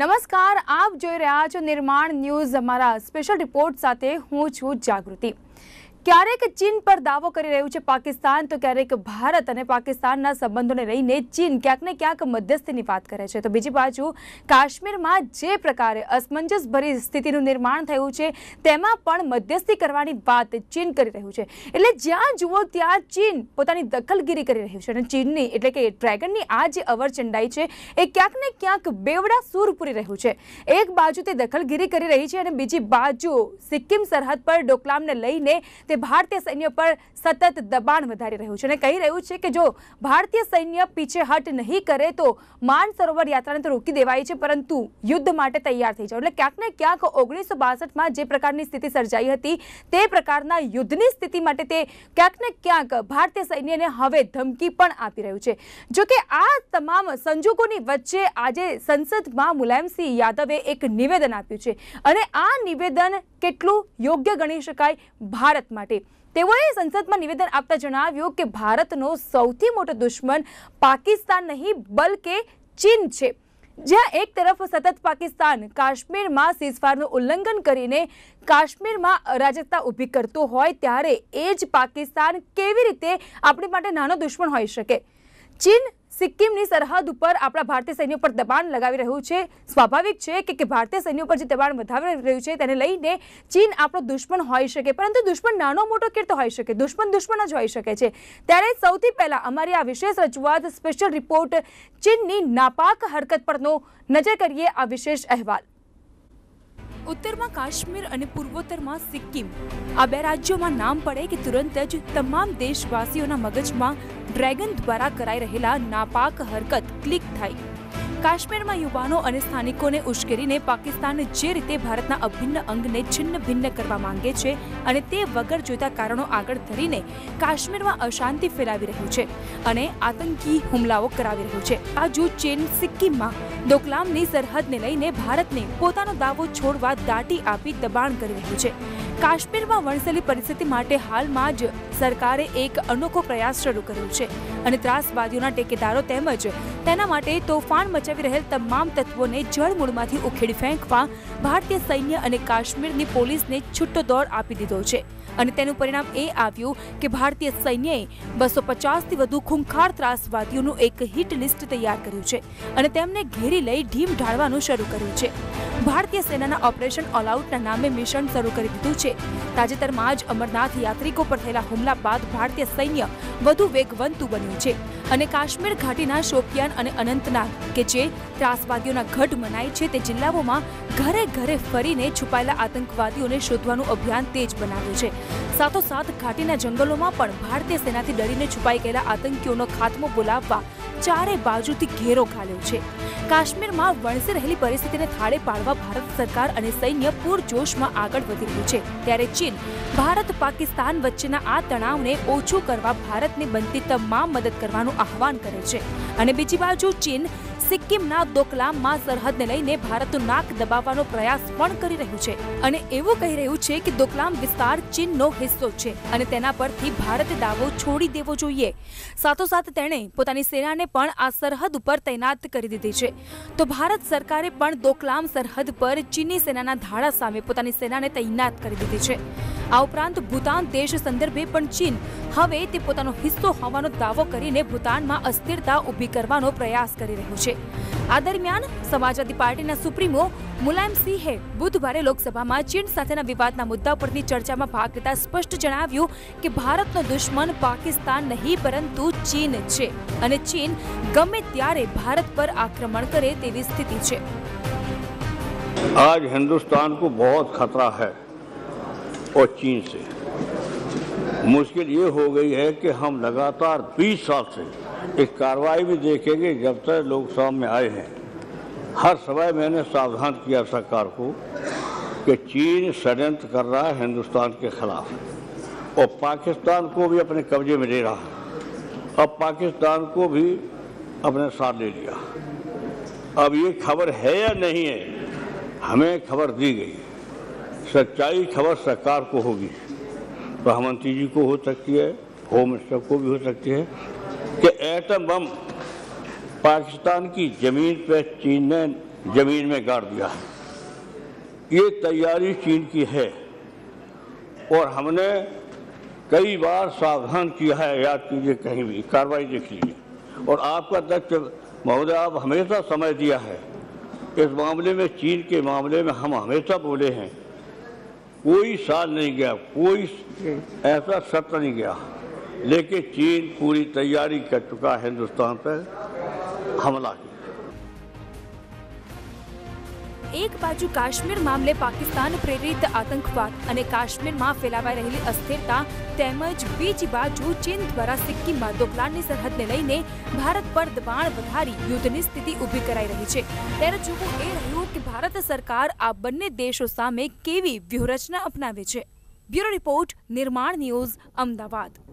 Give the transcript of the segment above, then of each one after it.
નમસ્કાર આપ જોઈ રહ્યા છો નિર્માણ ન્યૂઝ અમારા સ્પેશિયલ રિપોર્ટ સાથે હું છું જાગૃતિ ક્યારેક ચીન પર દાવો કરી રહ્યું છે પાકિસ્તાન તો ક્યારેક ભારત અને પાકિસ્તાનના સંબંધોને લઈને ચીન ક્યાંક ને ક્યાંક મધ્યસ્થીની વાત કરે છે તો બીજી બાજુ કાશ્મીરમાં જે પ્રકારે અસમંજસભરી સ્થિતિનું નિર્માણ થયું છે તેમાં પણ મધ્યસ્થી કરવાની વાત ચીન કરી રહ્યું છે એટલે જ્યાં જુઓ ત્યાં ચીન પોતાની દખલગીરી કરી રહ્યું છે અને ચીનની એટલે કે ડ્રેગનની આ જે અવરચંડાઈ છે એ ક્યાંક ને ક્યાંક બેવડા સૂર પૂરી રહ્યું છે એક બાજુ તે દખલગીરી કરી રહી છે અને બીજી બાજુ સિક્કિમ સરહદ પર ડોકલામને લઈને તે ભારતીય સૈન્ય પર સતત દબાણ વધારી રહ્યું છે અને કહી રહ્યું છે કે જો ભારતીય સૈન્ય પીછેહટ નહીં કરે તો માનસરોવર યાત્રાને તો રોકી દેવાય છે પરંતુ યુદ્ધ માટે તૈયાર થઈ જાવ એટલે ક્યાંક ને ક્યાંક ઓગણીસો બાસઠમાં જે પ્રકારની સ્થિતિ સર્જાઈ હતી તે પ્રકારના યુદ્ધની સ્થિતિ માટે તે ક્યાંક ને ક્યાંક ભારતીય સૈન્યને હવે ધમકી પણ આપી રહ્યું છે જોકે આ તમામ સંજોગોની વચ્ચે આજે સંસદમાં મુલાયમસિંહ યાદવે એક નિવેદન આપ્યું છે અને આ નિવેદન કેટલું યોગ્ય ગણી શકાય ભારત માટે માટે તેઓએ સંસદમાં નિવેદન આપતા જણાવ્યું કે ભારતનો સૌથી મોટો દુશ્મન પાકિસ્તાન નહીં બલકે ચીન છે જ્યાં એક તરફ સતત પાકિસ્તાન કાશ્મીરમાં સીઝફાયરનું ઉલ્લંઘન કરીને કાશ્મીરમાં અરાજકતા ઊભી કરતું હોય ત્યારે એ જ પાકિસ્તાન કેવી રીતે આપણી માટે નાનો દુશ્મન હોઈ શકે ચીન સિક્કિમની સરહદ ઉપર આપણા ભારતીય સૈન્ય પર દબાણ લગાવી રહ્યું છે સ્વાભાવિક છે કે ભારતીય સૈન્ય પર જે દબાણ વધાવી રહ્યું છે તેને લઈને ચીન આપણો દુશ્મન હોઈ શકે પરંતુ દુશ્મન નાનો મોટો કીર્ત હોઈ શકે દુશ્મન દુશ્મન જ હોઈ શકે છે ત્યારે સૌથી પહેલાં અમારી આ વિશેષ રજૂઆત સ્પેશિયલ રિપોર્ટ ચીનની નાપાક હરકત પરનો નજર કરીએ આ વિશેષ અહેવાલ ઉત્તરમાં કાશ્મીર અને પૂર્વોત્તરમાં સિક્કિમ આ બે રાજ્યોમાં નામ પડે કે તુરંત જ તમામ દેશવાસીઓના મગજમાં ડ્રેગન દ્વારા કરાઈ રહેલા નાપાક હરકત ક્લિક થાય કાશ્મીરમાં યુવાનો અને સ્થાનિકોને ઉશ્કેરીને પાકિસ્તાન જે રીતે ભારતના અભિન્ન અંગને છિન્ન ભિન્ન કરવા માંગે છે અને તે વગર જોઈતા કારણો આગળ ધરીને કાશ્મીરમાં અશાંતિ ફેલાવી રહ્યું છે અને આતંકી હુમલાઓ કરાવી રહ્યું છે બાજુ ચીન સિક્કિમમાં ડોકલામની સરહદને લઈને ભારતને પોતાનો દાવો છોડવા દાટી આપી દબાણ કરી રહ્યું છે કાશ્મીરમાં વણસેલી પરિસ્થિતિ માટે હાલમાં જ સરકારે એક અનોખો પ્રયાસ શરૂ કર્યો છે અને ત્રાસવાદીઓના ટેકેદારો તેમજ તેના માટે તોફાન મચાવી રહેલ તમામ તત્વોને જળમૂળમાંથી ઉખેડી ફેંકવા ભારતીય સૈન્ય અને કાશ્મીરની પોલીસને છૂટો દોર આપી દીધો છે અને તેનું પરિણામ એ આવ્યું કે ભારતીય સૈન્યએ બસો પચાસથી વધુ ખૂંખાર ત્રાસવાદીઓનું એક હિટ લિસ્ટ તૈયાર કર્યું છે અને તેમને ઘેરી લઈ ઢીમ ઢાળવાનું શરૂ કર્યું છે ભારતીય સેનાના ઓપરેશન ઓલઆઉટના નામે મિશન શરૂ કરી દીધું છે તાજેતરમાં જ અમરનાથ યાત્રિકો પર થયેલા હુમલા બાદ ભારતીય સૈન્ય વધુ વેગવંતું બન્યું છે અને કાશ્મીર ઘાટીના શોપિયાન અને અનંતનાગ કે જે ત્રાસવાદીઓના ગઢ મનાય છે તે જિલ્લાઓમાં ઘરે ઘરે ફરીને છુપાયેલા આતંકવાદીઓને શોધવાનું અભિયાન તેજ બનાવ્યું છે સાતો સાત ઘાટીના જંગલોમાં પણ ભારતીય સેનાથી ડરીને છુપાઈ ગયેલા આતંકીઓનો ખાતમો બોલાવવા ચારે બાજુથી ઘેરો ખાલ્યો છે કાશ્મીરમાં વણસી રહેલી પરિસ્થિતિને થાળે પાડવા ભારત સરકાર અને સૈન્ય પૂરજોશમાં આગળ વધી રહ્યું છે ત્યારે ચીન ભારત પાકિસ્તાન વચ્ચેના આ તણાવને ઓછું કરવા ભારતને બનતી તમામ મદદ કરવાનું આહવાન કરે છે અને બીજી બાજુ ચીન સિક્કિમના દોકલામમાં સરહદને લઈને ભારતનું નાક દબાવવાનો પ્રયાસ પણ કરી રહ્યું છે અને એવું કહી રહ્યું છે કે દોકલામ વિસ્તાર ચીનનો હિસ્સો છે અને તેના પરથી ભારત દાવો છોડી દેવો જોઈએ સાથોસાથ તેણે પોતાની સેનાને પણ આ સરહદ ઉપર તૈનાત કરી દીધી છે તો ભારત સરકારે પણ દોકલામ સરહદ પર ચીની સેનાના ધાડા સામે પોતાની સેનાને તૈનાત કરી દીધી છે આ ઉપરાંત ભૂતાન દેશ સંદર્ભે પણ ચીન હવે તે પોતાનો હિસ્સો હોવાનો દાવો કરીને ભૂતાનમાં અસ્થિરતા ઊભી કરવાનો પ્રયાસ કરી રહ્યો છે આ દરમિયાન સમાજવાદી પાર્ટીના સુપ્રીમો મુલાયમ બુધવારે લોકસભામાં ચીન સાથેના વિવાદના મુદ્દા પરની ચર્ચામાં ભાગ લેતા સ્પષ્ટ જણાવ્યું કે ભારતનો દુશ્મન પાકિસ્તાન નહીં પરંતુ ચીન છે અને ચીન ગમે ત્યારે ભારત પર આક્રમણ કરે તેવી સ્થિતિ છે આજ હિન્દુસ્તાન કો બહુ ખતરા है और चीन से मुश्किल ये हो गई है कि हम लगातार 20 एक कार्रवाई भी देखेंगे जब तक लोग सामने आए हैं हर समय मैंने सावधान किया सरकार को कि चीन षडयंत्र कर रहा है हिंदुस्तान के खिलाफ और पाकिस्तान को भी अपने कब्जे में ले रहा है अब पाकिस्तान को भी अपने साथ ले लिया अब ये खबर है या नहीं है हमें खबर दी गई सच्चाई खबर सरकार को होगी प्रधानमंत्री जी को हो सकती है होम मिनिस्टर को भी हो सकती है कि एटम बम पाकिस्तान की ज़मीन पर चीन ने ज़मीन में गाड़ दिया ये तैयारी चीन की है और हमने कई बार सावधान किया है याद कीजिए कहीं भी कार्रवाई देख लीजिए और आपका अध्यक्ष महोदय आप हमेशा समय दिया है इस मामले में चीन के मामले में हम हमेशा बोले हैं कोई साल नहीं गया कोई ऐसा सत्र नहीं गया लेकिन चीन पूरी तैयारी कर चुका है हिंदुस्तान पर हमला એક બાજુ કાશ્મીર મામલે પાકિસ્તાન પ્રેરિત આતંકવાદ અને કાશ્મીરમાં ફેલાવાઈ રહેલી અસ્થિરતા તેમજ બીજી બાજુ ચીન દ્વારા સિક્કિમમાં ડોકલાનની સરહદને લઈને ભારત પર દબાણ વધારી યુદ્ધની સ્થિતિ ઊભી કરાઈ રહી છે ત્યારે જોવું એ રહ્યું કે ભારત સરકાર આ બંને દેશો સામે કેવી વ્યૂહરચના અપનાવે છે bureau report Nirman news Ahmedabad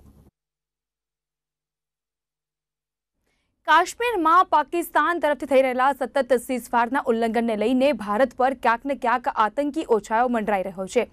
કાશ્મીરમાં પાકિસ્તાન તરફથી થઈ રહેલા સતત સીઝફાયરના ઉલ્લંઘનને લઈને ભારત પર ક્યાંક ને ક્યાંક આતંકી ઓછાયો મંડરાઈ રહ્યો છે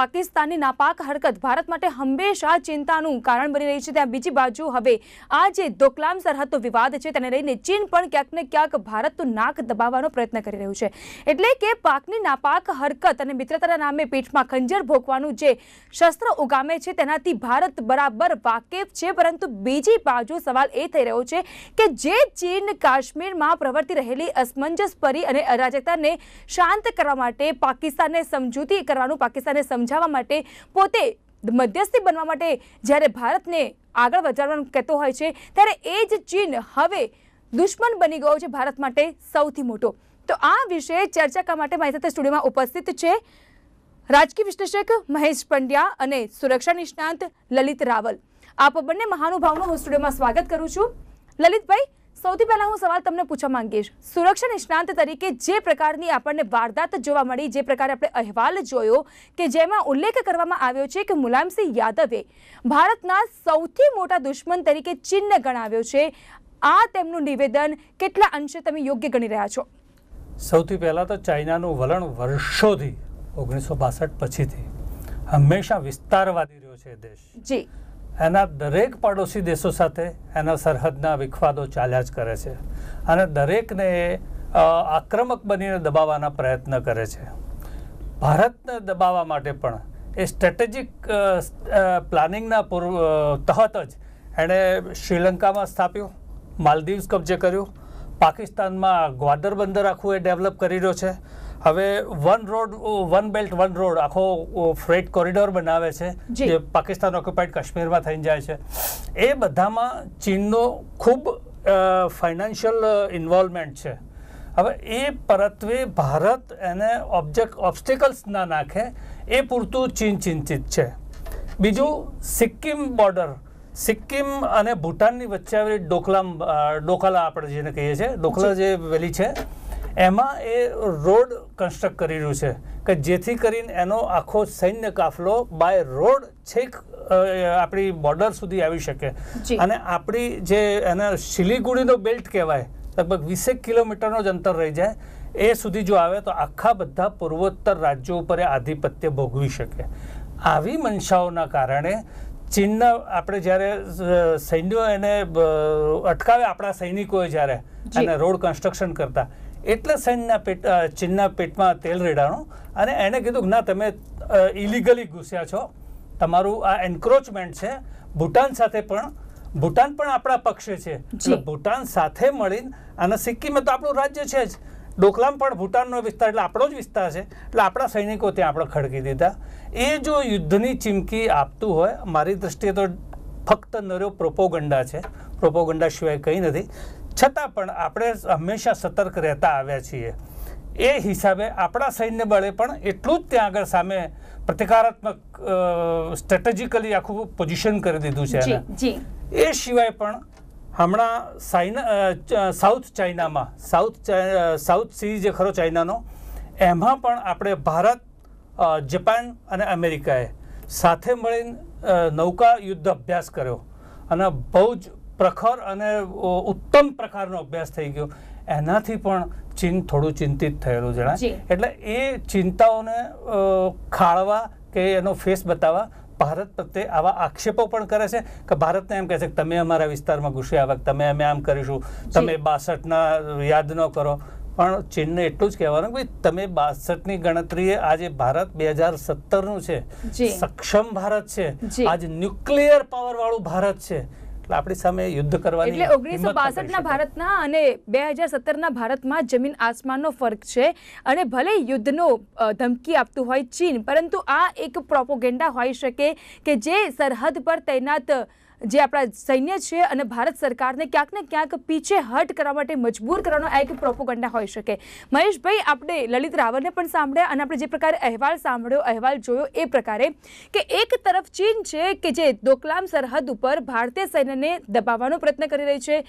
પાકિસ્તાનની નાપાક હરકત ભારત માટે હંમેશા ચિંતાનું કારણ બની રહી છે ત્યાં બીજી બાજુ હવે આ જે દોકલામ સરહદનો વિવાદ છે તેને લઈને ચીન પણ ક્યાંક ને ક્યાંક ભારતનું નાક દબાવવાનો પ્રયત્ન કરી રહ્યું છે એટલે કે પાકની નાપાક હરકત અને મિત્રતાના નામે પીઠમાં ખંજર ભોગવાનું જે શસ્ત્ર ઉગામે છે તેનાથી ભારત બરાબર વાકેફ છે પરંતુ બીજી બાજુ સવાલ એ થઈ રહ્યો છે કે જે ચીન કાશ્મીરમાં પ્રવર્તી રહેલી અસમંજસભરી અને અરાજકતાને શાંત કરવા માટે પાકિસ્તાનને સમજૂતી કરવાનું પાકિસ્તાનને સમજાવવા માટે પોતે મધ્યસ્થી બનવા માટે જ્યારે ભારતને આગળ વધારવાનું કહેતો હોય છે ત્યારે એ જ ચીન હવે દુશ્મન બની ગયો છે ભારત માટે સૌથી મોટો તો આ વિશે ચર્ચા કરવા માટે મારી સાથે સ્ટુડિયોમાં ઉપસ્થિત છે રાજકીય વિશ્લેષક મહેશ પંડ્યા અને સુરક્ષા નિષ્ણાંત લલિત રાવલ આપ બંને મહાનુભાવનું હું સ્ટુડિયોમાં સ્વાગત કરું છું લલિતભાઈ સૌથી પહેલાં હું સવાલ તમને પૂછવા માંગીશ સુરક્ષા નિષ્ણાંત તરીકે જે પ્રકારની આપણને વારદાત જોવા મળી જે પ્રકારે આપણે અહેવાલ જોયો કે જેમાં ઉલ્લેખ કરવામાં આવ્યો છે કે મુલાયમસિંહ યાદવે ભારતના સૌથી મોટા દુશ્મન તરીકે ચીનને ગણાવ્યો છે આ તેમનું નિવેદન કેટલા અંશે તમે યોગ્ય ગણી રહ્યા છો સૌથી પહેલાં તો ચાઇનાનું વલણ વર્ષોથી ઓગણીસો બાસઠ પછીથી હંમેશા વિસ્તારવાદી રહ્યો છે દેશ જી એના દરેક પડોશી દેશો સાથે એના સરહદના વિખવાદો ચાલ્યા જ કરે છે અને દરેકને આક્રમક બનીને દબાવવાના પ્રયત્ન કરે છે ભારતને દબાવવા માટે પણ એ સ્ટ્રેટેજિક પ્લાનિંગના પૂર્વ તહત જ એણે શ્રીલંકામાં સ્થાપ્યું માલદીવ્સ કબજે કર્યું પાકિસ્તાનમાં ગ્વાદર બંદર આખું એ ડેવલપ કરી રહ્યો છે હવે one road one belt one road આખો ફ્રેટ કોરિડોર બનાવે છે જે પાકિસ્તાન ઓક્યુપાઇડ કાશ્મીરમાં થઈ જાય છે એ બધામાં ચીનનો ખૂબ ફાઇનાન્શિયલ ઇન્વોલ્વમેન્ટ છે હવે એ પરત્વે ભારત એને ઓબ્જેક્ટ ઓબ્સ્ટેકલ્સ ના નાખે એ પૂરતું ચીન ચિંતિત છે બીજું સિક્કિમ બોર્ડર સિક્કિમ અને ભૂટાનની વચ્ચે આવેલી ડોકલામ ડોકલા આપણે જેને કહીએ છીએ ડોકલા જે વેલી છે એમાં એ રોડ કન્સ્ટ્રક્ટ કરી રહ્યું છે કે જેથી કરીને એનો આખો સૈન્ય કાફલો બાય રોડ છેક આપણી બોર્ડર સુધી આવી શકે અને આપણી જે એને સિલિગુડીનો બેલ્ટ કહેવાય લગભગ વીસેક કિલોમીટરનો જ અંતર રહી જાય એ સુધી જો આવે તો આખા બધા પૂર્વોત્તર રાજ્યો ઉપર આધિપત્ય ભોગવી શકે આવી મંશાઓના કારણે ચીનના આપણે જ્યારે સૈન્યો એને અટકાવે આપણા સૈનિકોએ જ્યારે અને રોડ કન્સ્ટ્રક્શન કરતા એટલે સૈનના પેટ ચીનના પેટમાં તેલ રેડાણું અને એણે કીધું કે ના તમે ઇલીગલી ઘૂસ્યા છો તમારું આ એન્ક્રોચમેન્ટ છે ભૂટાન સાથે પણ ભૂટાન પણ આપણા પક્ષે છે ભૂટાન સાથે મળીને અને સિક્કિમ તો આપણું રાજ્ય છે જ ડોકલામ પણ ભૂટાનનો વિસ્તાર એટલે આપણો જ વિસ્તાર છે એટલે આપણા સૈનિકો ત્યાં આપણે ખડકી દીધા એ જો યુદ્ધની ચીમકી આપતું હોય મારી દ્રષ્ટિએ તો ફક્ત નર્યો પ્રોપોગંડા છે પ્રોપોગંડા સિવાય કંઈ નથી છતાં પણ આપણે હંમેશા સતર્ક રહેતા આવ્યા છીએ એ હિસાબે આપણા સૈન્ય બળે પણ એટલું જ ત્યાં આગળ સામે પ્રતિકારાત્મક સ્ટ્રેટેજિકલી આખું પોઝિશન કરી દીધું છે એ સિવાય પણ હમણાં સાઇના સાઉથ ચાઇનામાં સાઉથ સાઉથ સી જે ખરો ચાઇનાનો એમાં પણ આપણે ભારત જપાન અને અમેરિકાએ સાથે મળીને નૌકા યુદ્ધ અભ્યાસ કર્યો અને બહુ જ પ્રખર અને ઉત્તમ પ્રકારનો અભ્યાસ થઈ ગયો એનાથી પણ ચીન થોડું ચિંતિત થયેલું જણાય એટલે એ ચિંતાઓને ખાળવા કે એનો ફેસ બતાવવા ભારત પ્રત્યે આવા આક્ષેપો પણ કરે છે કે ભારતને એમ કહે છે કે તમે અમારા વિસ્તારમાં ઘૂસ્યા વખત તમે અમે આમ કરીશું તમે બાસઠના યાદ ન કરો પણ ચીનને એટલું જ કહેવાનું કે તમે બાસઠની ગણતરીએ આજે ભારત બે હજાર સત્તરનું છે સક્ષમ ભારત છે આજ ન્યુક્લિયર પાવરવાળું ભારત છે એટલે આપણી સામે યુદ્ધ કરવાની એટલે ઓગણીસો બાસઠના ભારતના અને બે હજાર સત્તરના ભારતમાં જમીન આસમાનનો ફરક છે અને ભલે યુદ્ધનો ધમકી આપતું હોય ચીન પરંતુ આ એક પ્રોપોગેન્ડા હોઈ શકે કે જે સરહદ પર તૈનાત જે આપણા સૈન્ય છે અને ભારત સરકારને ક્યાંક ને ક્યાંક પીછે હટ કરવા માટે મજબૂર કરવાનો આ એક પ્રોપોગંડા હોઈ શકે મહેશભાઈ આપણે લલિત રાવલને પણ સાંભળ્યા અને આપણે જે પ્રકારે અહેવાલ સાંભળ્યો અહેવાલ જોયો એ પ્રકારે કે એક તરફ ચીન છે કે જે દોકલામ સરહદ ઉપર ભારતીય સૈન્યને દબાવવાનો પ્રયત્ન કરી રહી છે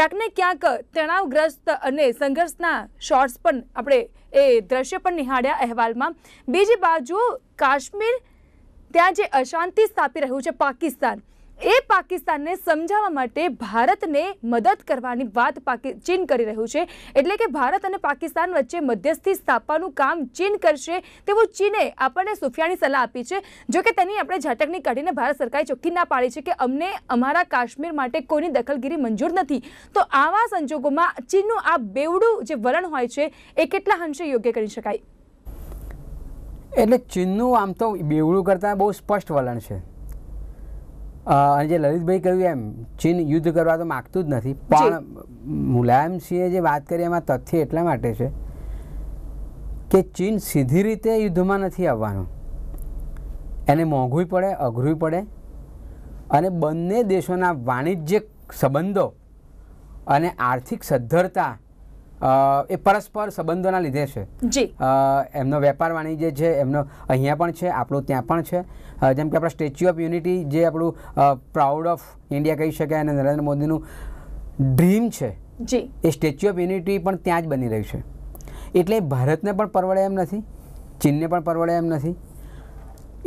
ક્યાંક ને ક્યાંક તણાવગ્રસ્ત અને સંઘર્ષના શોર્ટ્સ પણ આપણે એ દ્રશ્ય પણ નિહાળ્યા અહેવાલમાં બીજી બાજુ કાશ્મીર ત્યાં જે અશાંતિ સ્થાપી રહ્યું છે પાકિસ્તાન એ પાકિસ્તાનને સમજાવવા માટે ભારતને મદદ કરવાની વાત ચીન કરી રહ્યું છે એટલે કે ભારત અને પાકિસ્તાન વચ્ચે મધ્યસ્થી સ્થાપવાનું કામ ચીન કરશે તેવું ચીને આપણને સુફિયાની સલાહ આપી છે જો કે તેની આપણે ઝાટકની કાઢીને ભારત સરકારે ચોખ્ખી ના પાડી છે કે અમને અમારા કાશ્મીર માટે કોઈની દખલગીરી મંજૂર નથી તો આવા સંજોગોમાં ચીનનું આ બેવડું જે વલણ હોય છે એ કેટલા અંશે યોગ્ય કરી શકાય એટલે ચીનનું આમ તો બેવડું કરતાં બહુ સ્પષ્ટ વલણ છે અને જે લલિતભાઈ કહ્યું એમ ચીન યુદ્ધ કરવા તો માગતું જ નથી પણ મુલાયમસિંહે જે વાત કરી એમાં તથ્ય એટલા માટે છે કે ચીન સીધી રીતે યુદ્ધમાં નથી આવવાનું એને મોંઘું પડે અઘરું પડે અને બંને દેશોના વાણિજ્યિક સંબંધો અને આર્થિક સદ્ધરતા એ પરસ્પર સંબંધોના લીધે છે જી એમનો વેપાર વાણિજ્ય છે એમનો અહીંયા પણ છે આપણું ત્યાં પણ છે જેમ કે આપણા સ્ટેચ્યુ ઓફ યુનિટી જે આપણું પ્રાઉડ ઓફ ઇન્ડિયા કહી શકાય અને નરેન્દ્ર મોદીનું ડ્રીમ છે જી એ સ્ટેચ્યુ ઓફ યુનિટી પણ ત્યાં જ બની રહ્યું છે એટલે ભારતને પણ પરવડે એમ નથી ચીનને પણ પરવડે એમ નથી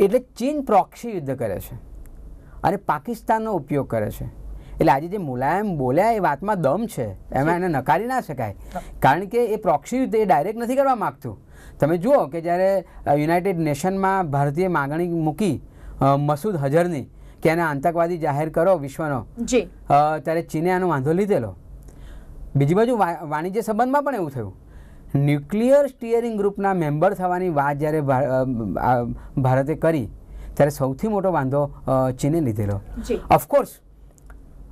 એટલે ચીન પ્રોક્ષી યુદ્ધ કરે છે અને પાકિસ્તાનનો ઉપયોગ કરે છે એટલે આજે જે મુલાયમ બોલ્યા એ વાતમાં દમ છે એમાં એને નકારી ના શકાય કારણ કે એ પ્રોક્સી રીતે એ ડાયરેક્ટ નથી કરવા માગતું તમે જુઓ કે જ્યારે યુનાઇટેડ નેશનમાં ભારતીય માગણી મૂકી મસૂદ હજરની કે એને આતંકવાદી જાહેર કરો વિશ્વનો ત્યારે ચીને આનો વાંધો લીધેલો બીજી બાજુ વાણિજ્ય સંબંધમાં પણ એવું થયું ન્યુક્લિયર સ્ટીયરિંગ ગ્રુપના મેમ્બર થવાની વાત જ્યારે ભારતે કરી ત્યારે સૌથી મોટો વાંધો ચીને લીધેલો ઓફકોર્સ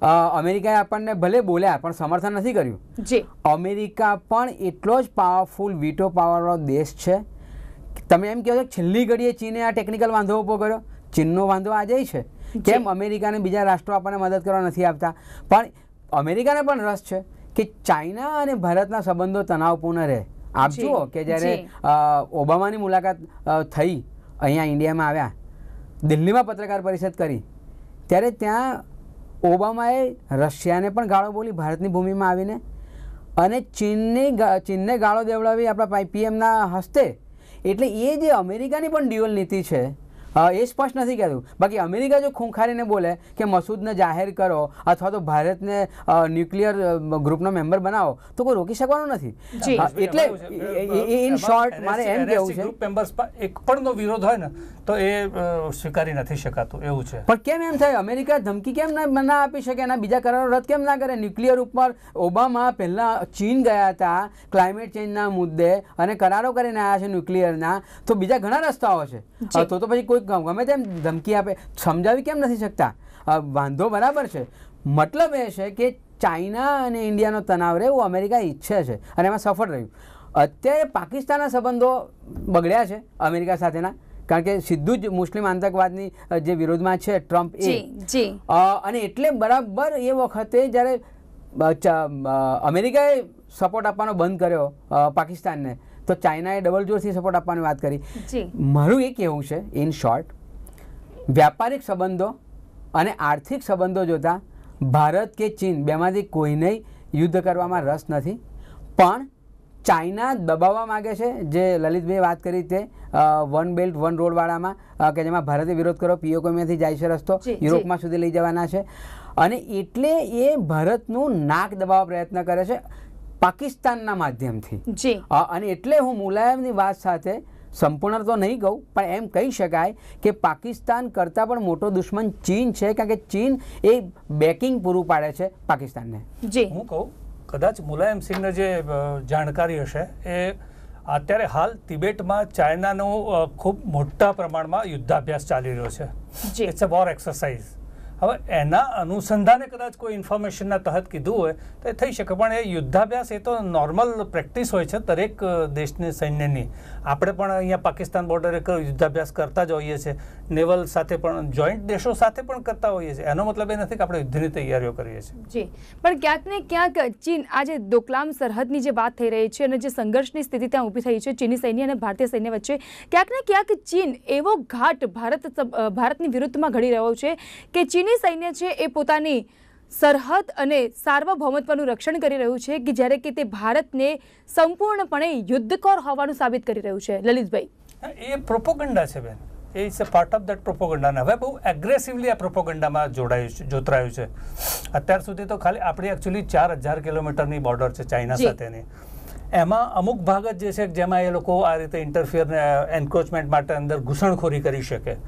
અમેરિકાએ આપણને ભલે બોલ્યા પણ સમર્થન નથી કર્યું જી અમેરિકા પણ એટલો જ પાવરફુલ વીટો પાવરવાળો દેશ છે તમે એમ કહો છો છેલ્લી ઘડીએ ચીને આ ટેકનિકલ વાંધો ઊભો કર્યો ચીનનો વાંધો આજે છે કેમ અમેરિકાને બીજા રાષ્ટ્રો આપણને મદદ કરવા નથી આપતા પણ અમેરિકાને પણ રસ છે કે ચાઇના અને ભારતના સંબંધો તણાવપૂર્ણ રહે આપ જુઓ કે જ્યારે ઓબામાની મુલાકાત થઈ અહીંયા ઇન્ડિયામાં આવ્યા દિલ્હીમાં પત્રકાર પરિષદ કરી ત્યારે ત્યાં ઓબામાએ રશિયાને પણ ગાળો બોલી ભારતની ભૂમિમાં આવીને અને ચીનની ચીનને ગાળો દેવડાવી આપણા પીએમના હસ્તે એટલે એ જે અમેરિકાની પણ ડ્યુઅલ નીતિ છે એ સ્પષ્ટ નથી કહેતું બાકી અમેરિકા જો ખૂંખારીને બોલે કે મસૂદને જાહેર કરો અથવા તો ભારતને ન્યુક્લિયર ગ્રુપનો મેમ્બર બનાવો તો કોઈ રોકી શકવાનું નથી એટલે ઇન શોર્ટ મારે એમ કહેવું છે મેમ્બર્સ એક પણનો વિરોધ હોય ને તો એ સ્વીકારી નથી શકાતું એવું છે પણ કેમ એમ થાય અમેરિકા ધમકી કેમ ના આપી શકે એના બીજા કરારો રદ કેમ ના કરે ન્યુક્લિયર ઉપર ઓબામા પહેલાં ચીન ગયા હતા ક્લાઇમેટ ચેન્જના મુદ્દે અને કરારો કરીને આવ્યા છે ન્યુક્લિયરના તો બીજા ઘણા રસ્તાઓ છે તો તો પછી કોઈ ગમે તેમ ધમકી આપે સમજાવી કેમ નથી શકતા વાંધો બરાબર છે મતલબ એ છે કે ચાઇના અને ઇન્ડિયાનો તણાવ રહે એવું અમેરિકા ઈચ્છે છે અને એમાં સફળ રહ્યું અત્યારે પાકિસ્તાનના સંબંધો બગડ્યા છે અમેરિકા સાથેના કારણ કે સીધું જ મુસ્લિમ આતંકવાદની જે વિરોધમાં છે ટ્રમ્પ એ અને એટલે બરાબર એ વખતે જ્યારે અમેરિકાએ સપોર્ટ આપવાનો બંધ કર્યો પાકિસ્તાનને તો ચાઇનાએ ડબલ જોરથી સપોર્ટ આપવાની વાત કરી મારું એ કહેવું છે ઇન શોર્ટ વ્યાપારિક સંબંધો અને આર્થિક સંબંધો જોતાં ભારત કે ચીન બેમાંથી કોઈને યુદ્ધ કરવામાં રસ નથી પણ ચાઇના દબાવવા માગે છે જે લલિતભાઈ વાત કરી તે વન બેલ્ટ વન રોડવાળામાં કે જેમાં ભારતે વિરોધ કરો પીઓકોમાંથી જાય છે રસ્તો યુરોપમાં સુધી લઈ જવાના છે અને એટલે એ ભારતનું નાક દબાવવા પ્રયત્ન કરે છે પાકિસ્તાનના માધ્યમથી અને એટલે હું મુલાયમની વાત સાથે સંપૂર્ણ તો નહીં કહું પણ એમ કહી શકાય કે પાકિસ્તાન કરતાં પણ મોટો દુશ્મન ચીન છે કારણ કે ચીન એ બેકિંગ પૂરું પાડે છે પાકિસ્તાનને જી હું કહું કદાચ મુલાયમ સિંહને જે જાણકારી હશે એ અત્યારે હાલ તિબેટમાં ચાઇનાનો ખૂબ મોટા પ્રમાણમાં યુદ્ધાભ્યાસ ચાલી રહ્યો છે ઇટ્સ અ વોર એક્સરસાઇઝ હવે એના અનુસંધાને કદાચ કોઈ ઇન્ફોર્મેશનના તહત કીધું હોય તો એ થઈ શકે પણ એ યુદ્ધાભ્યાસ એ તો નોર્મલ પ્રેક્ટિસ હોય છે દરેક દેશની સૈન્યની આપણે પણ અહીંયા પાકિસ્તાન બોર્ડરે યુદ્ધાભ્યાસ કરતા જ હોઈએ છીએ નેવલ સાથે પણ જોઈન્ટ દેશો સાથે પણ કરતા હોઈએ છીએ એનો મતલબ એ નથી કે આપણે યુદ્ધની તૈયારીઓ કરીએ છીએ જી પણ ક્યાંક ને ક્યાંક ચીન આજે દોકલામ સરહદની જે વાત થઈ રહી છે અને જે સંઘર્ષની સ્થિતિ ત્યાં ઊભી થઈ છે ચીની સૈન્ય અને ભારતીય સૈન્ય વચ્ચે ક્યાંક ને ક્યાંક ચીન એવો ઘાટ ભારત ભારતની વિરુદ્ધમાં ઘડી રહ્યો છે કે ચીની સૈન્ય છે એ પોતાની સરહદ અને સાર્વભૌમત્વનું રક્ષણ કરી રહ્યું છે કે જ્યારે કે તે ભારતને સંપૂર્ણપણે યુદ્ધકોર હોવાનું સાબિત કરી રહ્યું છે લલિતભાઈ એ પ્રોપોગંડા છે બેન એ is a part of that propaganda અને હવે બહુ એગ્રેસિવલી આ પ્રોપોગંડામાં જોડાયું છે જોતરાયું છે અત્યાર સુધી તો ખાલી આપણી એકચ્યુઅલી ચાર હજાર કિલોમીટરની બોર્ડર છે ચાઇના સાથેની એમાં અમુક ભાગ જ જે છે જેમાં એ લોકો આ રીતે ઇન્ટરફિયર એન્ક્રોચમેન્ટ માટે અંદર ઘૂસણખોરી કરી શકે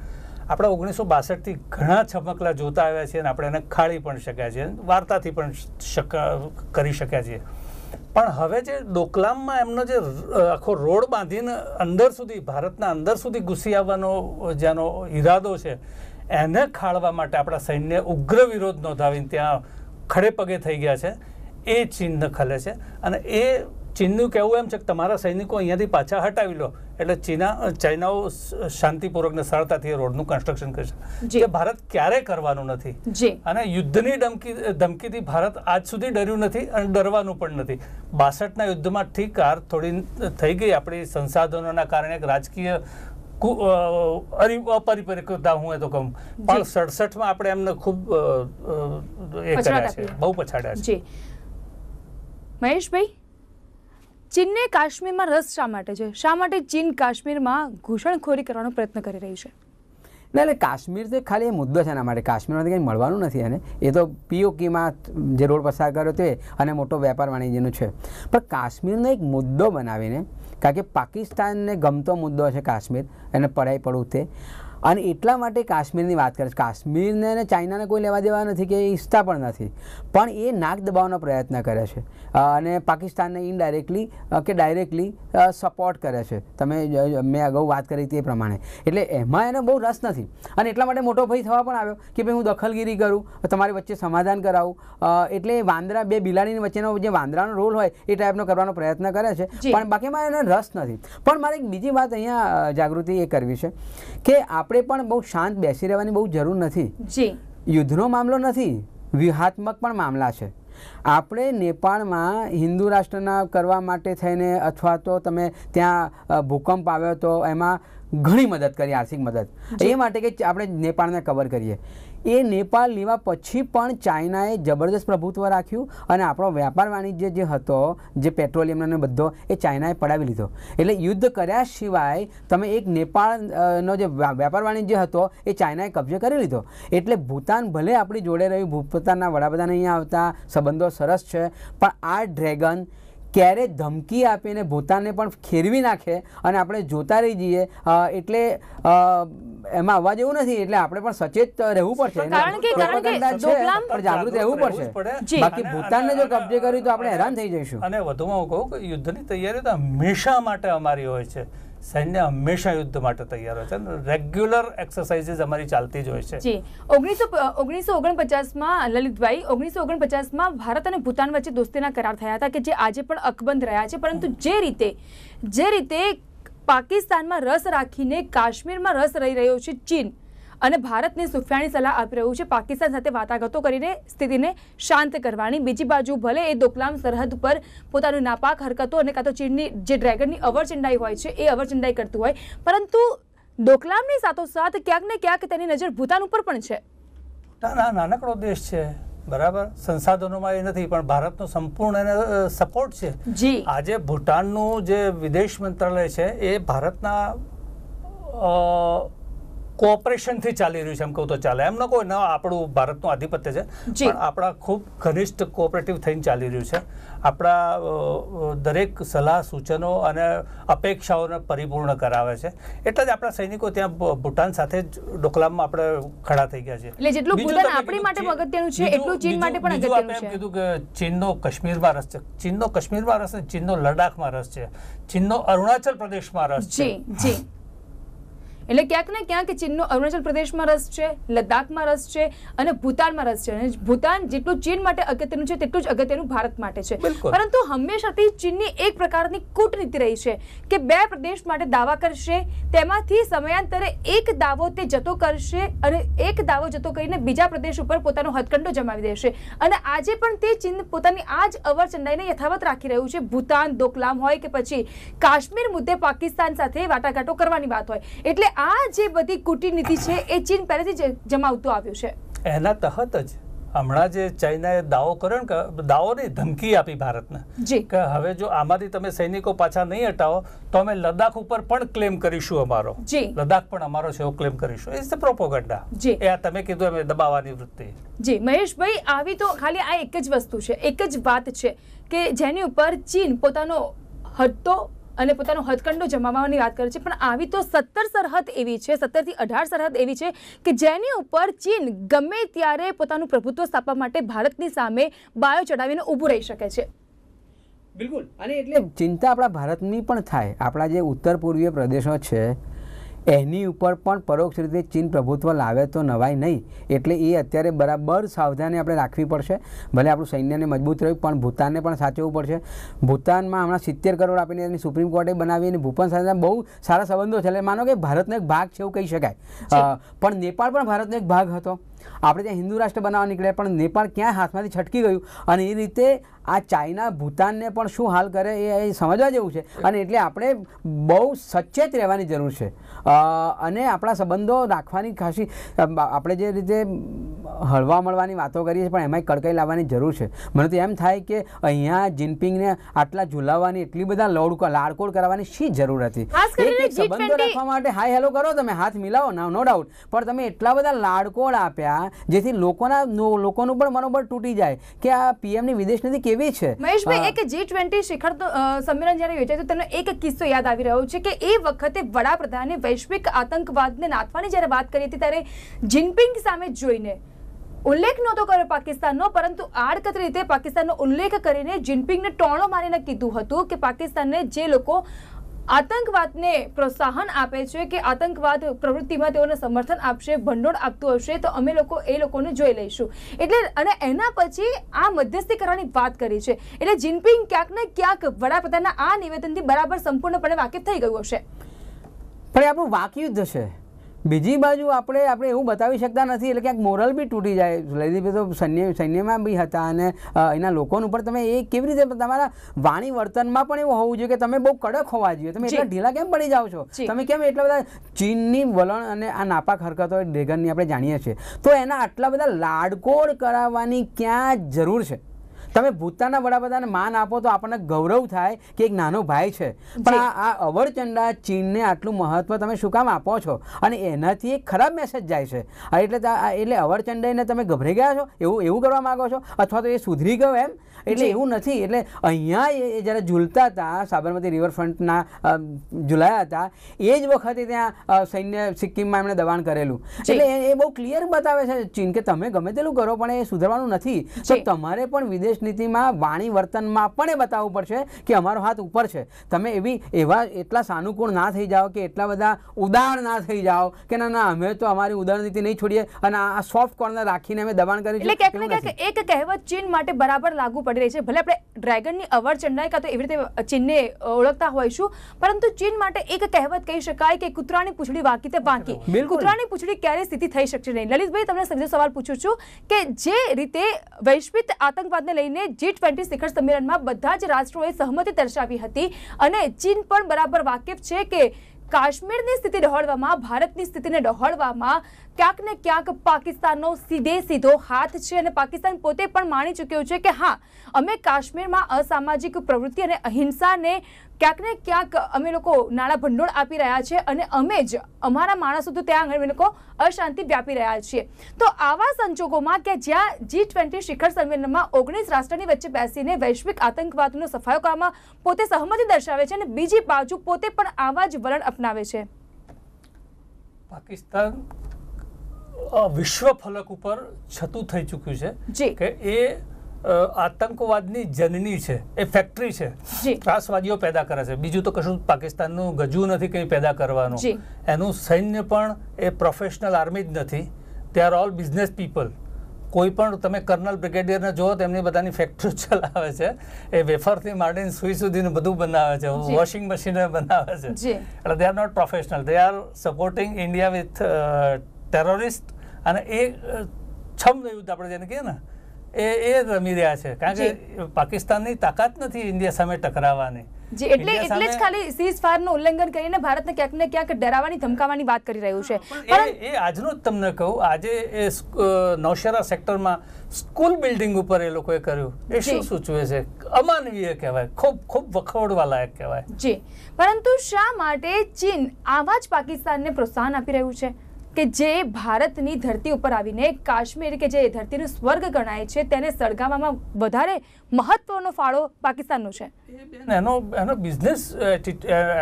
આપણે ઓગણીસો બાસઠથી ઘણા છમકલા જોતા આવ્યા છીએ અને આપણે એને ખાળી પણ શક્યા છીએ વાર્તાથી પણ કરી શક્યા છીએ પણ હવે જે ડોકલામમાં એમનો જે આખો રોડ બાંધીને અંદર સુધી ભારતના અંદર સુધી ઘૂસી આવવાનો જેનો ઈરાદો છે એને ખાળવા માટે આપણા સૈન્ય ઉગ્ર વિરોધ નોંધાવીને ત્યાં ખડેપગે થઈ ગયા છે એ ચિહ્ન ખલે છે અને એ ચીનનું કહેવું એમ છે કે તમારા સૈનિકો અહીંયાથી પાછા હટાવી લો એટલે ચીના ચાઇનાઓ શાંતિપૂર્વક ને સરળતાથી રોડનું કન્સ્ટ્રક્શન કરશે જે ભારત ક્યારે કરવાનું નથી અને યુદ્ધની ધમકી ધમકીથી ભારત આજ સુધી ડર્યું નથી અને ડરવાનું પણ નથી બાસઠના યુદ્ધમાં ઠીક હાર થોડી થઈ ગઈ આપણી સંસાધનોના કારણે રાજકીય અપરિપરિકતા હું એ તો કહું પણ સડસઠમાં આપણે એમને ખૂબ એ કર્યા છે બહુ પછાડ્યા છે મહેશભાઈ ચીનને કાશ્મીરમાં રસ શા માટે છે શા માટે ચીન કાશ્મીરમાં ઘૂસણખોરી કરવાનો પ્રયત્ન કરી રહી છે ના એટલે કાશ્મીર તો ખાલી એ મુદ્દો છે એના માટે કાશ્મીરમાંથી કંઈ મળવાનું નથી એને એ તો પીઓકીમાં જે રોડ પસાર કર્યો તે અને મોટો વેપાર વાણિજ્યનો છે પણ કાશ્મીરનો એક મુદ્દો બનાવીને કારણ કે પાકિસ્તાનને ગમતો મુદ્દો છે કાશ્મીર એને પડાઈ પડવું તે અને એટલા માટે કાશ્મીરની વાત કરે છે કાશ્મીરને અને ચાઇનાને કોઈ લેવા દેવા નથી કે એ ઈચ્છતા પણ નથી પણ એ નાક દબાવવાનો પ્રયત્ન કરે છે અને પાકિસ્તાનને ઇનડાયરેક્ટલી કે ડાયરેક્ટલી સપોર્ટ કરે છે તમે મેં અગાઉ વાત કરી તે પ્રમાણે એટલે એમાં એનો બહુ રસ નથી અને એટલા માટે મોટો ભાઈ થવા પણ આવ્યો કે ભાઈ હું દખલગીરી કરું તમારી વચ્ચે સમાધાન કરાવું એટલે વાંદરા બે બિલાડીની વચ્ચેનો જે વાંદરાનો રોલ હોય એ ટાઈપનો કરવાનો પ્રયત્ન કરે છે પણ બાકી મારે એને રસ નથી પણ મારે એક બીજી વાત અહીંયા જાગૃતિ એ કરવી છે કે આપ આપણે પણ બહુ શાંત બેસી રહેવાની બહુ જરૂર નથી જી યુદ્ધનો મામલો નથી વ્યૂહાત્મક પણ મામલા છે આપણે નેપાળમાં હિન્દુ રાષ્ટ્રના કરવા માટે થઈને અથવા તો તમે ત્યાં ભૂકંપ આવ્યો તો એમાં ઘણી મદદ કરી આર્થિક મદદ એ માટે કે આપણે નેપાળને કવર કરીએ એ નેપાળ લેવા પછી પણ ચાઇનાએ જબરદસ્ત પ્રભુત્વ રાખ્યું અને આપણો વ્યાપાર વાણિજ્ય જે હતો જે પેટ્રોલિયમનો બધો એ ચાઇનાએ પડાવી લીધો એટલે યુદ્ધ કર્યા સિવાય તમે એક નેપાળનો જે વ્યાપાર વાણિજ્ય હતો એ ચાઇનાએ કબજે કરી લીધો એટલે ભૂતાન ભલે આપણી જોડે રહ્યું ભૂતાનના વડાપ્રધાન અહીંયા આવતા સંબંધો સરસ છે પણ આ ડ્રેગન ક્યારે ધમકી આપીને ભૂતાનને પણ ખેરવી નાખે અને આપણે જોતા રહી જઈએ એટલે એમાં આવવા જેવું નથી એટલે આપણે પણ સચેત રહેવું પડશે જાગૃત રહેવું પડશે બાકી ભૂતાનને જો કબજે કર્યું તો આપણે હેરાન થઈ જઈશું અને વધુમાં હું કહું કે યુદ્ધની તૈયારી તો હંમેશા માટે અમારી હોય છે સૈન્ય હંમેશા યુદ્ધ માટે તૈયાર હોય છે રેગ્યુલર એક્સરસાઇઝીસ અમારી ચાલતી જ હોય છે જી ઓગણીસો ઓગણીસો ઓગણપચાસમાં લલિતભાઈ ઓગણીસો ઓગણપચાસમાં ભારત અને ભૂતાન વચ્ચે દોસ્તીના કરાર થયા હતા કે જે આજે પણ અકબંધ રહ્યા છે પરંતુ જે રીતે જે રીતે પાકિસ્તાનમાં રસ રાખીને કાશ્મીરમાં રસ રહી રહ્યો છે ચીન અને ભારતને સુફિયાણી સલાહ આપી રહ્યું છે પાકિસ્તાન સાથે વાતાગતો કરીને સ્થિતિને શાંત કરવાની બીજી બાજુ ભલે એ દોકલામ સરહદ પર પોતાની નાપાક હરકતો અને કાં તો ચીનની જે ડ્રેગનની અવરચંડાઈ હોય છે એ અવરચંડાઈ કરતું હોય પરંતુ ડોકલામની સાથોસાથ ક્યાંક ને ક્યાંક તેની નજર ભૂતાન ઉપર પણ છે નાના નાનકડો દેશ છે બરાબર સંસાધનોમાં એ નથી પણ ભારતનો સંપૂર્ણ એને સપોર્ટ છે આજે ભૂટાનનું જે વિદેશ મંત્રાલય છે એ ભારતના કોઓપરેશનથી ચાલી રહ્યું છે એમ કહું તો ચાલે એમ ન કોઈ ન આપણું ભારતનું આધિપત્ય છે પણ આપણા ખૂબ ઘનિષ્ઠ કોઓપરેટિવ થઈને ચાલી રહ્યું છે આપણા દરેક સલાહ સૂચનો અને અપેક્ષાઓને પરિપૂર્ણ કરાવે છે એટલે જ આપણા સૈનિકો ત્યાં ભૂટાન સાથે જ ડોકલામાં આપણે ખડા થઈ ગયા છે એટલે જેટલું ભૂટાન આપણી માટે અગત્યનું છે એટલું ચીન માટે પણ અગત્યનું છે કીધું કે ચીનનો કાશ્મીરમાં રસ છે ચીનનો કાશ્મીરમાં રસ છે ચીનનો લડાખમાં રસ છે ચીનનો અરુણાચલ પ્રદેશમાં રસ છે જી જી એટલે ક્યાંક ને ક્યાંક ચીનનો અરુણાચલ પ્રદેશમાં રસ છે લદ્દાખમાં રસ છે અને ભૂતાનમાં રસ છે અને ભૂતાન જેટલું ચીન માટે અગત્યનું છે તેટલું જ અગત્યનું ભારત માટે છે પરંતુ હંમેશાથી ચીનની એક પ્રકારની કૂટનીતિ રહી છે કે બે પ્રદેશ માટે દાવા કરશે તેમાંથી સમયાંતરે એક દાવો તે જતો કરશે અને એક દાવો જતો કરીને બીજા પ્રદેશ ઉપર પોતાનો હથકંડો જમાવી દેશે અને આજે પણ તે ચીન પોતાની આ જ અવરચંડાઈને યથાવત રાખી રહ્યું છે ભૂતાન દોકલામ હોય કે પછી કાશ્મીર મુદ્દે પાકિસ્તાન સાથે વાટાઘાટો કરવાની વાત હોય એટલે આ જે બધી કૂટનીતિ છે એ ચીન પહેલેથી જમાવતું આવ્યું છે એના તહત જ હમણાં જે ચાઇનાએ દાવો કર્યો ને કે દાવો નહીં ધમકી આપી ભારતને કે હવે જો આમાંથી તમે સૈનિકો પાછા નહીં હટાવો તો અમે લદ્દાખ ઉપર પણ ક્લેમ કરીશું અમારો લદ્દાખ પણ અમારો છે એવો ક્લેમ કરીશું ઇઝ ધ પ્રોપોગંડા એ આ તમે કીધું એમ દબાવવાની વૃત્તિ જી મહેશભાઈ આવી તો ખાલી આ એક જ વસ્તુ છે એક જ વાત છે કે જેની ઉપર ચીન પોતાનો હટ્ટો અને પોતાનો હથકંડો જમાવવાની વાત કરે છે પણ આવી તો સત્તર સરહદ એવી છે સત્તરથી અઢાર સરહદ એવી છે કે જેની ઉપર ચીન ગમે ત્યારે પોતાનું પ્રભુત્વ સ્થાપવા માટે ભારતની સામે બાયો ચડાવીને ઊભું રહી શકે છે બિલકુલ અને એટલે ચિંતા આપણા ભારતની પણ થાય આપણા જે ઉત્તર પૂર્વીય પ્રદેશો છે એની ઉપર પણ પરોક્ષ રીતે ચીન પ્રભુત્વ લાવે તો નવાય નહીં એટલે એ અત્યારે બરાબર સાવધાની આપણે રાખવી પડશે ભલે આપણું સૈન્યને મજબૂત રહ્યું પણ ભૂતાનને પણ સાચવવું પડશે ભૂતાનમાં હમણાં સિત્તેર કરોડ આપીને એની સુપ્રીમ કોર્ટે બનાવી અને ભૂપન સાથે બહુ સારા સંબંધો છે એટલે માનો કે ભારતનો એક ભાગ છે એવું કહી શકાય પણ નેપાળ પણ ભારતનો એક ભાગ હતો આપણે ત્યાં હિન્દુ રાષ્ટ્ર બનાવવા નીકળ્યા પણ નેપાળ ક્યાં હાથમાંથી છટકી ગયું અને એ રીતે આ ચાઇના ભૂતાનને પણ શું હાલ કરે એ સમજવા જેવું છે અને એટલે આપણે બહુ સચેત રહેવાની જરૂર છે અને આપણા સંબંધો રાખવાની ખાસી આપણે જે રીતે હળવા મળવાની વાતો કરીએ છીએ પણ એમાંય કડકાઈ લાવવાની જરૂર છે મને તો એમ થાય કે અહીંયા જિનપિંગને આટલા ઝુલાવવાની એટલી બધા લોડ લાડકોડ કરવાની શી જરૂર હતી સંબંધો રાખવા માટે હાય હેલો કરો તમે હાથ મિલાવો ના નો ડાઉટ પણ તમે એટલા બધા લાડકોડ આપ્યા હતા જેથી લોકોના લોકોનું પણ મનોબળ તૂટી જાય કે આ પીએમની વિદેશ નીતિ કેવી છે મહેશભાઈ એક જી ટ્વેન્ટી શિખર સંમેલન જ્યારે યોજાય તો તેનો એક કિસ્સો યાદ આવી રહ્યો છે કે એ વખતે વડાપ્રધાને વૈશ્વિક આતંકવાદને નાથવાની જ્યારે વાત કરી હતી ત્યારે જિનપિંગ સામે જોઈને ઉલ્લેખ નહોતો કર્યો પાકિસ્તાનનો પરંતુ આડકતરી રીતે પાકિસ્તાનનો ઉલ્લેખ કરીને જિનપિંગને ટોણો મારીને કીધું હતું કે પાકિસ્તાનને જે લોકો આતંકવાદને પ્રોત્સાહન આપે છે કે આતંકવાદ પ્રવૃત્તિમાં તેઓને સમર્થન આપશે ભંડોળ આપતું હશે તો અમે લોકો એ લોકોને જોઈ લઈશું એટલે અને એના પછી આ મધ્યસ્થી કરવાની વાત કરી છે એટલે જિનપિંગ ક્યાંક ને ક્યાંક વડાપ્રધાનના આ નિવેદનથી બરાબર સંપૂર્ણપણે વાકેફ થઈ ગયું હશે પણ એ આપણું વાકયુદ્ધ છે બીજી બાજુ આપણે આપણે એવું બતાવી શકતા નથી એટલે ક્યાંક મોરલ બી તૂટી જાય જુલાઈદીભાઈ તો સૈન્ય સૈન્યમાં બી હતા અને એના લોકોનું પણ તમે એ કેવી રીતે તમારા વાણી વર્તનમાં પણ એવું હોવું જોઈએ કે તમે બહુ કડક હોવા જોઈએ તમે એટલા ઢીલા કેમ પડી જાઓ છો તમે કેમ એટલા બધા ચીનની વલણ અને આ નાપાક હરકતો ડ્રેગનની આપણે જાણીએ છીએ તો એના આટલા બધા લાડકોડ કરાવવાની ક્યાં જરૂર છે તમે ભૂતાના વડાપ્રધાન માન આપો તો આપણને ગૌરવ થાય કે એક નાનો ભાઈ છે પણ આ અવરચંડા ચીનને આટલું મહત્વ તમે શું કામ આપો છો અને એનાથી એક ખરાબ મેસેજ જાય છે એટલે એટલે અવરચંડાઈને તમે ગભરાઈ ગયા છો એવું એવું કરવા માગો છો અથવા તો એ સુધરી ગયો એમ એટલે એવું નથી એટલે અહીંયા એ જ્યારે ઝૂલતા હતા સાબરમતી રિવરફ્રન્ટના ઝૂલાયા હતા એ જ વખતે ત્યાં સૈન્ય સિક્કિમમાં એમણે દબાણ કરેલું એટલે એ બહુ ક્લિયર બતાવે છે ચીન કે તમે ગમે તેલું કરો પણ એ સુધરવાનું નથી તો તમારે પણ વિદેશ રાજનીતિમાં વાણી વર્તનમાં પણ એ બતાવવું પડશે કે અમારો હાથ ઉપર છે તમે એવી એવા એટલા સાનુકૂળ ના થઈ જાઓ કે એટલા બધા ઉદાહરણ ના થઈ જાઓ કે ના ના અમે તો અમારી ઉદાહરણ નીતિ નહીં છોડીએ અને આ સોફ્ટ કોર્નર રાખીને અમે દબાણ કરી એટલે એક કહેવત ચીન માટે બરાબર લાગુ પડી રહી છે ભલે આપણે ડ્રેગનની અવરચંડાઈ કાં તો એવી રીતે ચીનને ઓળખતા હોઈશું પરંતુ ચીન માટે એક કહેવત કહી શકાય કે કૂતરાની પૂછડી વાંકી તે વાંકી કૂતરાની પૂછડી ક્યારે સ્થિતિ થઈ શકશે નહીં લલિતભાઈ તમને સીધો સવાલ પૂછું છું કે જે રીતે વૈશ્વિક આતંકવાદને લઈ લઈને જી ટ્વેન્ટી શિખર સંમેલનમાં બધા જ રાષ્ટ્રોએ સહમતિ દર્શાવી હતી અને ચીન પણ બરાબર વાકેફ છે કે કાશ્મીરની સ્થિતિ ડહોળવામાં ભારતની સ્થિતિને ડહોળવામાં ક્યાંક ને ક્યાંક પાકિસ્તાનનો સીધે સીધો હાથ છે અને પાકિસ્તાન પોતે પણ માની ચૂક્યો છે કે હા અમે કાશ્મીરમાં અસામાજિક પ્રવૃત્તિ અને અહિંસાને ક્યાંક ને ક્યાંક અમે લોકો નાણાં ભંડોળ આપી રહ્યા છે અને અમે જ અમારા માણસો તો ત્યાં આગળ અમે લોકો અશાંતિ વ્યાપી રહ્યા છીએ તો આવા સંજોગોમાં કે જ્યાં જી ટ્વેન્ટી શિખર સંમેલનમાં ઓગણીસ રાષ્ટ્રની વચ્ચે બેસીને વૈશ્વિક આતંકવાદનો સફાયો કરવામાં પોતે સહમતિ દર્શાવે છે અને બીજી બાજુ પોતે પણ આવા જ વલણ અપનાવે છે પાકિસ્તાન વિશ્વ ફલક ઉપર છતું થઈ ચૂક્યું છે કે એ આતંકવાદની જનની છે એ ફેક્ટરી છે ત્રાસવાદીઓ પેદા કરે છે બીજું તો કશું પાકિસ્તાનનું ગજુ નથી કંઈ પેદા કરવાનું એનું સૈન્ય પણ એ પ્રોફેશનલ આર્મી જ નથી they are all business people કોઈ પણ તમે કર્નલ બ્રિગેડિયરને જુઓ તેમની બધાની ફેક્ટરી ચલાવે છે એ વેફરથી માંડીને સુઈ સુધીનું બધું બનાવે છે વોશિંગ મશીન બનાવે છે એટલે they are not professional they are supporting India with terrorist અને એ છમનું યુદ્ધ આપણે જેને કહીએ ને એ એ રમી રહ્યા છે કારણ કે પાકિસ્તાનની તાકાત નથી ઇન્ડિયા સામે ટકરાવવાની એટલે ખાલી સીઝ ફાયરનું ઉલ્લંઘન કરીને ભારતને ક્યાંક ક્યાંક ડરાવવાની ધમકાવવાની વાત કરી રહ્યું છે એ આજનું જ તમને કહું આજે એ નૌશેરા સેક્ટરમાં સ્કૂલ બિલ્ડિંગ ઉપર એ લોકોએ કર્યું એ સૂચવે છે અમાનવીય કહેવાય ખૂબ ખૂબ વખોડવા કહેવાય જી પરંતુ શા માટે ચીન આવા જ પાકિસ્તાનને પ્રોત્સાહન આપી રહ્યું છે કે જે ભારતની ધરતી ઉપર આવીને કાશ્મીર કે જે ધરતીનું સ્વર્ગ ગણાય છે તેને સળગાવવામાં વધારે મહત્વનો ફાળો પાકિસ્તાનનો છે એનો એનો બિઝનેસ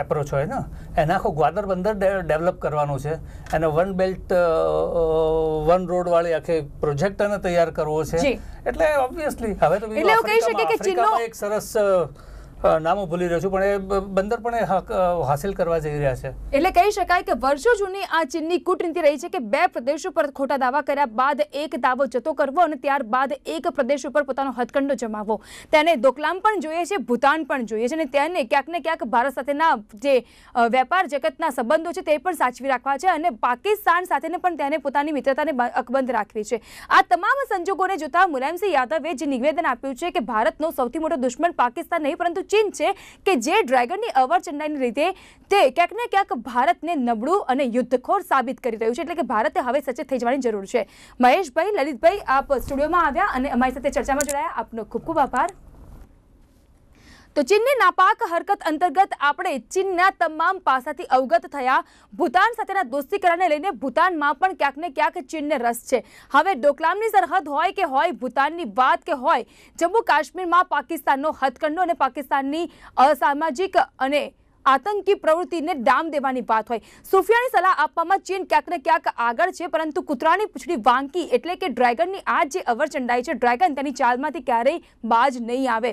એપ્રોચ હોય ને એને આખો ગ્વાદર બંદર ડેવલપ કરવાનો છે એને વન બેલ્ટ વન રોડ વાળી આખે પ્રોજેક્ટ તૈયાર કરવો છે એટલે ઓબ્વિયસલી હવે તો એટલે કહી શકે કે ચીનનો એક સરસ નામ હું ભૂલી રહ્યો છું પણ એ બંદર પણ હક કરવા જઈ રહ્યા છે એટલે કહી શકાય કે વર્ષો જૂની આ ચીનની કૂટનીતિ રહી છે કે બે પ્રદેશો પર ખોટા દાવા કર્યા બાદ એક દાવો જતો કરવો અને ત્યારબાદ એક પ્રદેશ ઉપર પોતાનો હથકંડો જમાવવો તેને દોકલામ પણ જોઈએ છે ભૂતાન પણ જોઈએ છે અને તેને ક્યાંક ને ક્યાંક ભારત સાથેના જે વેપાર જગતના સંબંધો છે તે પણ સાચવી રાખવા છે અને પાકિસ્તાન સાથેને પણ તેને પોતાની મિત્રતાને અકબંધ રાખવી છે આ તમામ સંજોગોને જોતા મુલાયમસિંહ યાદવે જે નિવેદન આપ્યું છે કે ભારતનો સૌથી મોટો દુશ્મન પાકિસ્તાન નહીં પરંતુ કિંચે કે જે ડ્રેગન ની અવર ચંદાઈ ની રીતે તે ક્યાંક ને ક્યાંક ભારત ને નબળો અને યુદ્ધખોર સાબિત કરી રહ્યો છે એટલે કે ભારતે હવે સચેત થઈ જવાની જરૂર છે મહેશભાઈ લલિતભાઈ આપ સ્ટુડિયો માં આવ્યા અને મારી સાથે ચર્ચા માં જોડાયા આપનો ખૂબ ખૂબ આભાર તો ચીનની નાપાક હરકત અંતર્ગત આપણે ચીનના તમામ પાસાથી અવગત થયા ભૂતાન સાથેના દોસ્તીકરણને લઈને ભૂતાનમાં પણ ક્યાંક ને ક્યાંક ચીનને રસ છે હવે ડોકલામની સરહદ હોય કે હોય ભૂતાનની વાત કે હોય જમ્મુ કાશ્મીરમાં પાકિસ્તાનનો હથકંડો અને પાકિસ્તાનની અસામાજિક અને આતંકી પ્રવૃત્તિને ડામ દેવાની વાત હોય સુફિયાની સલાહ આપવામાં ચીન ક્યાંક ને ક્યાંક આગળ છે પરંતુ કૂતરાની પૂછડી વાંકી એટલે કે ડ્રેગનની આ જે અવરચંડાઈ છે ડ્રેગન તેની ચાલમાંથી ક્યારેય બાજ નહીં આવે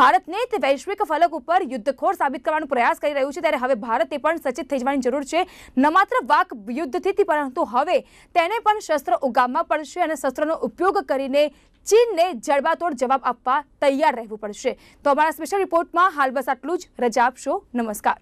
ભારતને તે વૈશ્વિક ફલક ઉપર યુદ્ધખોર સાબિત કરવાનો પ્રયાસ કરી રહ્યું છે ત્યારે હવે ભારતે પણ સચેત થઈ જવાની જરૂર છે ન માત્ર વાક યુદ્ધથી પરંતુ હવે તેને પણ શસ્ત્ર ઉગામમાં પડશે અને શસ્ત્રનો ઉપયોગ કરીને ચીનને જડબાતોડ જવાબ આપવા તૈયાર રહેવું પડશે તો અમારા સ્પેશિયલ રિપોર્ટમાં હાલ બસ આટલું જ રજા આપશો નમસ્કાર